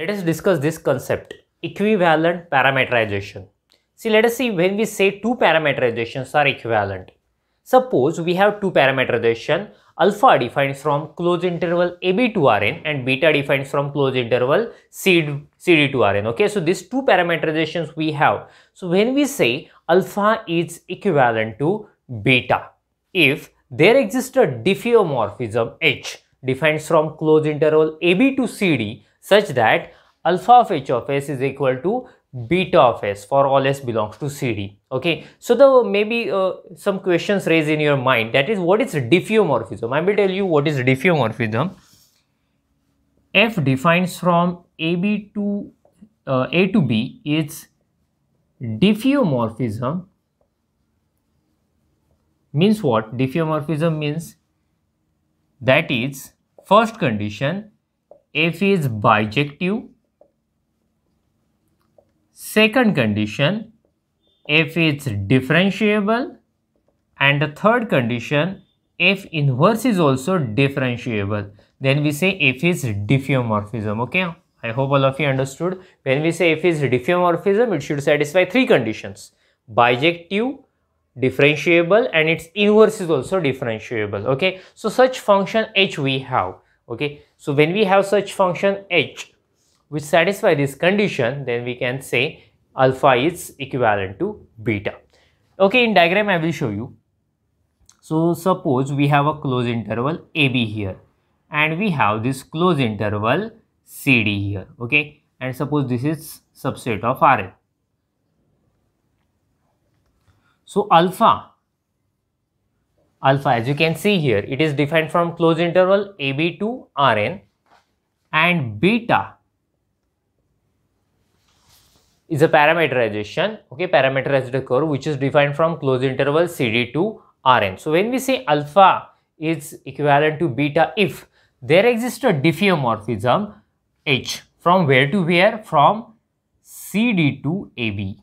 Let us discuss this concept, equivalent parameterization. See, let us see when we say two parameterizations are equivalent. Suppose we have two parameterization, alpha defines from closed interval AB to Rn and beta defines from closed interval CD, CD to Rn. Okay, so these two parameterizations we have. So when we say alpha is equivalent to beta, if there exists a diffeomorphism H defines from closed interval AB to CD such that alpha of h of s is equal to beta of s for all s belongs to cd okay so the maybe uh, some questions raised in your mind that is what is diffeomorphism i will tell you what is diffeomorphism f defines from ab to uh, a to b is diffeomorphism means what diffeomorphism means that is first condition F is bijective. Second condition, F is differentiable. And the third condition, F inverse is also differentiable. Then we say F is diffeomorphism. Okay. I hope all of you understood. When we say F is diffeomorphism, it should satisfy three conditions. Bijective, differentiable and its inverse is also differentiable. Okay. So such function H we have okay so when we have such function h which satisfy this condition then we can say alpha is equivalent to beta okay in diagram i will show you so suppose we have a closed interval ab here and we have this closed interval cd here okay and suppose this is subset of rn so alpha alpha as you can see here it is defined from closed interval AB to Rn and beta is a parameterization okay parameterized curve which is defined from closed interval CD to Rn. So when we say alpha is equivalent to beta if there exists a diffeomorphism H from where to where from CD to AB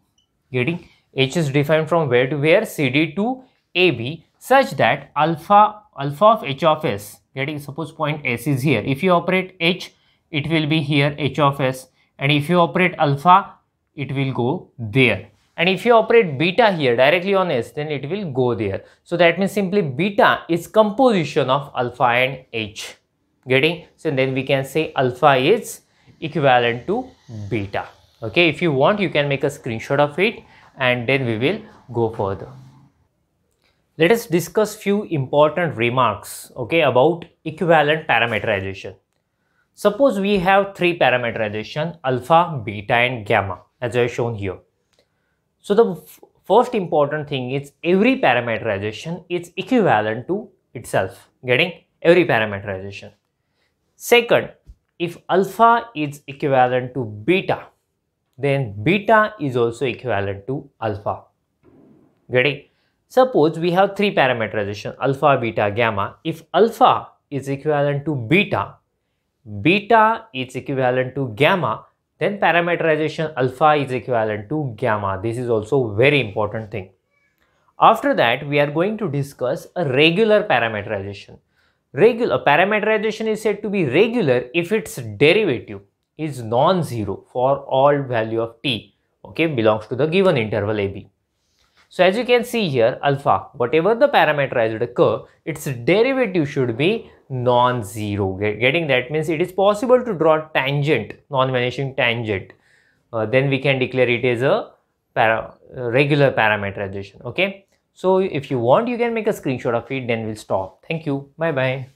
getting H is defined from where to where CD to AB such that alpha alpha of h of s getting suppose point s is here if you operate h it will be here h of s and if you operate alpha it will go there and if you operate beta here directly on s then it will go there so that means simply beta is composition of alpha and h getting so then we can say alpha is equivalent to beta okay if you want you can make a screenshot of it and then we will go further let us discuss few important remarks okay, about equivalent parameterization. Suppose we have three parameterization alpha, beta and gamma as I have shown here. So the first important thing is every parameterization is equivalent to itself getting every parameterization. Second, if alpha is equivalent to beta then beta is also equivalent to alpha getting Suppose we have three parameterization alpha, beta, gamma. If alpha is equivalent to beta, beta is equivalent to gamma, then parameterization alpha is equivalent to gamma. This is also very important thing. After that, we are going to discuss a regular parameterization. Regular parameterization is said to be regular if its derivative is non-zero for all value of t, okay, belongs to the given interval ab. So as you can see here, alpha, whatever the parameterized curve, its derivative should be non-zero. Getting that means it is possible to draw tangent, non-vanishing tangent. Uh, then we can declare it as a para uh, regular parameterization. Okay. So if you want, you can make a screenshot of it. Then we'll stop. Thank you. Bye-bye.